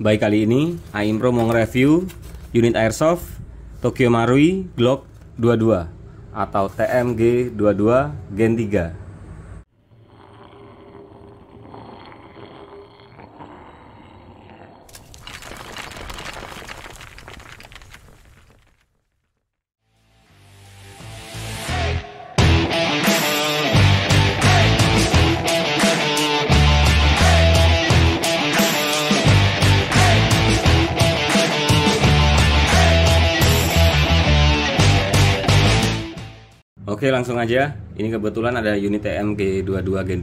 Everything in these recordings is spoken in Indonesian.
Baik kali ini Aimpro mau nge-review unit airsoft Tokyo Marui Glock 22 atau TMG 22 Gen 3 Oke langsung aja Ini kebetulan ada unit TM G22 Gen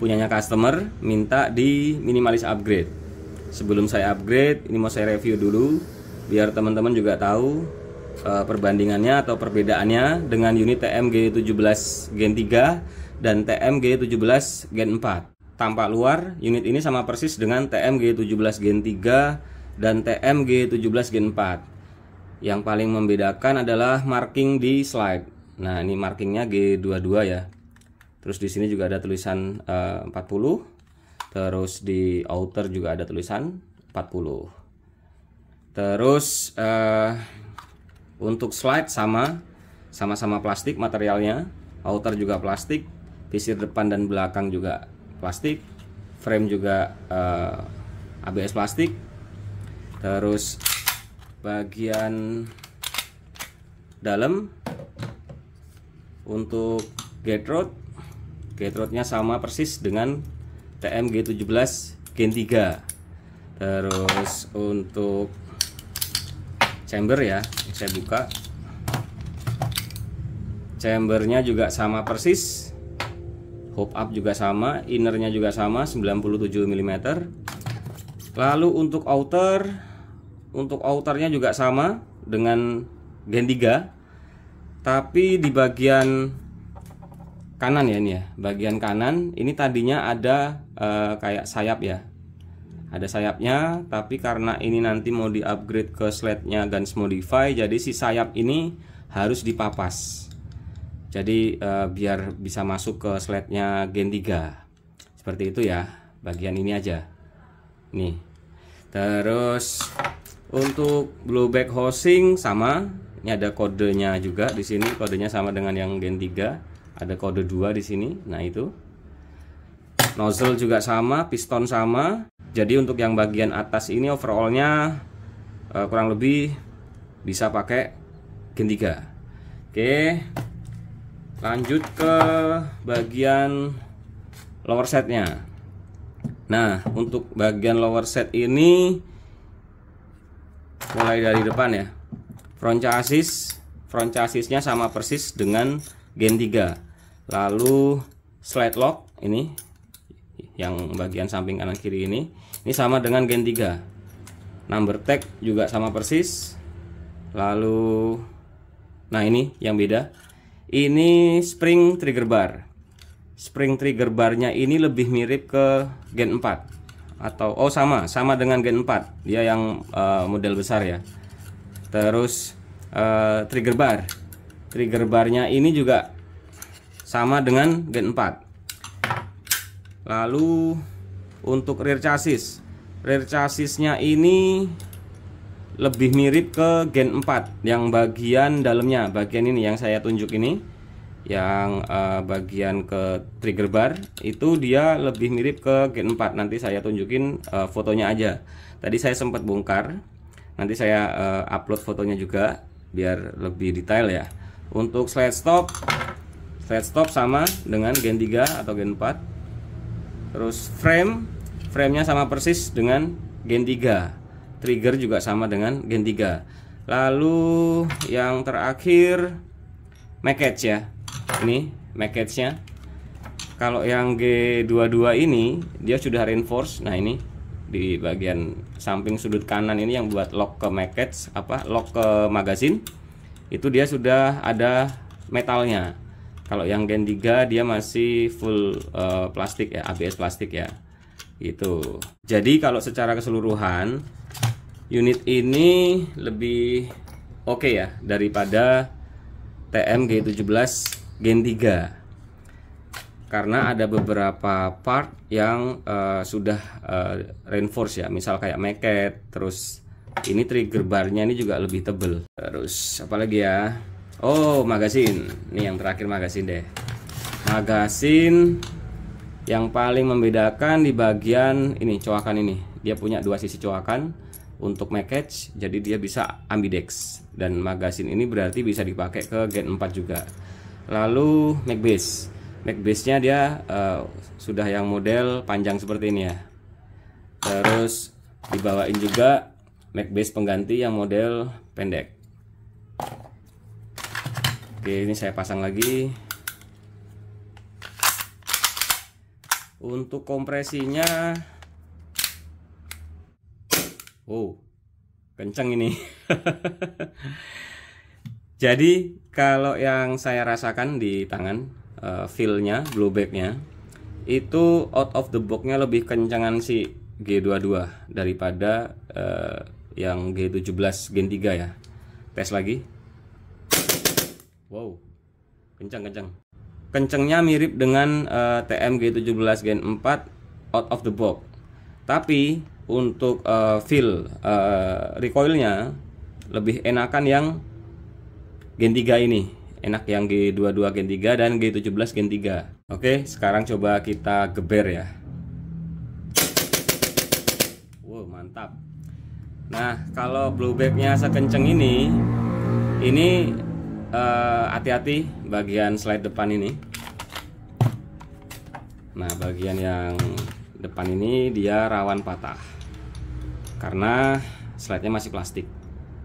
3 Punyanya customer Minta di minimalis upgrade Sebelum saya upgrade Ini mau saya review dulu Biar teman-teman juga tahu uh, Perbandingannya atau perbedaannya Dengan unit TM G17 Gen 3 Dan TM G17 Gen 4 Tampak luar Unit ini sama persis dengan TM G17 Gen 3 Dan TM G17 Gen 4 yang paling membedakan adalah marking di slide Nah, ini markingnya G22 ya. Terus di sini juga ada tulisan eh, uh, 40. Terus di outer juga ada tulisan 40. Terus uh, untuk slide sama sama-sama plastik materialnya. Outer juga plastik, visir depan dan belakang juga plastik, frame juga uh, eh, ABS plastik. Terus bagian dalam untuk gate rod gate rodnya sama persis dengan TMG17 Gen 3 terus untuk chamber ya saya buka chambernya juga sama persis hop up juga sama innernya juga sama 97 mm lalu untuk outer untuk outernya juga sama dengan Gen 3 tapi di bagian kanan ya ini ya bagian kanan ini tadinya ada e, kayak sayap ya ada sayapnya tapi karena ini nanti mau di upgrade ke slide-nya Guns Modify jadi si sayap ini harus dipapas jadi e, biar bisa masuk ke slide-nya Gen 3 seperti itu ya bagian ini aja nih terus untuk blowback housing sama ini ada kodenya juga di sini, kodenya sama dengan yang Gen 3. Ada kode 2 di sini. Nah, itu. Nozzle juga sama, piston sama. Jadi untuk yang bagian atas ini overallnya uh, kurang lebih bisa pakai Gen 3. Oke. Lanjut ke bagian lower setnya. Nah, untuk bagian lower set ini mulai dari depan ya front chassis front chassisnya sama persis dengan gen 3 lalu slide lock ini yang bagian samping kanan kiri ini ini sama dengan gen 3 number tag juga sama persis lalu nah ini yang beda ini spring trigger bar spring trigger barnya ini lebih mirip ke gen 4 atau oh sama sama dengan gen 4 dia yang uh, model besar ya terus uh, trigger bar trigger barnya ini juga sama dengan gen 4 lalu untuk rear chassis rear chassisnya ini lebih mirip ke gen 4 yang bagian dalamnya bagian ini yang saya tunjuk ini yang uh, bagian ke trigger bar itu dia lebih mirip ke gen 4 nanti saya tunjukin uh, fotonya aja tadi saya sempat bongkar nanti saya uh, upload fotonya juga biar lebih detail ya untuk slide stop slide stop sama dengan gen 3 atau gen 4 terus frame framenya sama persis dengan gen 3 trigger juga sama dengan gen 3 lalu yang terakhir mackage ya ini mackage nya kalau yang G22 ini dia sudah reinforce nah ini di bagian samping sudut kanan ini yang buat lock ke magnets apa lock ke magazine itu dia sudah ada metalnya kalau yang Gen 3 dia masih full uh, plastik ya ABS plastik ya itu jadi kalau secara keseluruhan unit ini lebih oke okay ya daripada TMG 17 Gen 3 karena ada beberapa part yang uh, sudah uh, reinforce ya misal kayak meket terus ini trigger barnya ini juga lebih tebel terus apalagi ya oh magasin ini yang terakhir magasin deh magasin yang paling membedakan di bagian ini coakan ini dia punya dua sisi coakan untuk mekech jadi dia bisa ambidex dan magasin ini berarti bisa dipakai ke gen 4 juga lalu mac base base nya dia uh, sudah yang model panjang seperti ini ya. Terus dibawain juga base pengganti yang model pendek. Oke, ini saya pasang lagi. Untuk kompresinya oh kenceng ini. Jadi kalau yang saya rasakan di tangan uh, feelnya blue nya itu out of the box-nya lebih kencangan si G22 daripada uh, yang G17 Gen 3 ya tes lagi wow kencang kencang kencangnya mirip dengan uh, TM G17 Gen 4 out of the box tapi untuk uh, feel uh, recoilnya lebih enakan yang Gen 3 ini enak yang G22 Gen 3 dan G17 Gen 3 oke sekarang coba kita geber ya wow mantap nah kalau blowbacknya sekenceng ini ini eh, hati-hati uh, bagian slide depan ini nah bagian yang depan ini dia rawan patah karena slide-nya masih plastik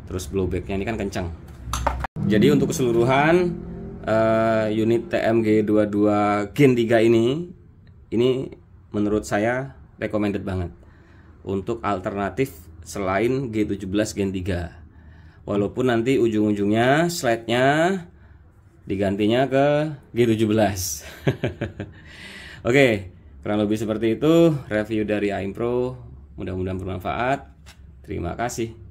terus blowbacknya ini kan kenceng. Jadi untuk keseluruhan uh, unit TMG22 Gen 3 ini ini menurut saya recommended banget untuk alternatif selain G17 Gen 3. Walaupun nanti ujung-ujungnya slide-nya digantinya ke G17. Oke, kurang lebih seperti itu review dari Aimpro. Mudah-mudahan bermanfaat. Terima kasih.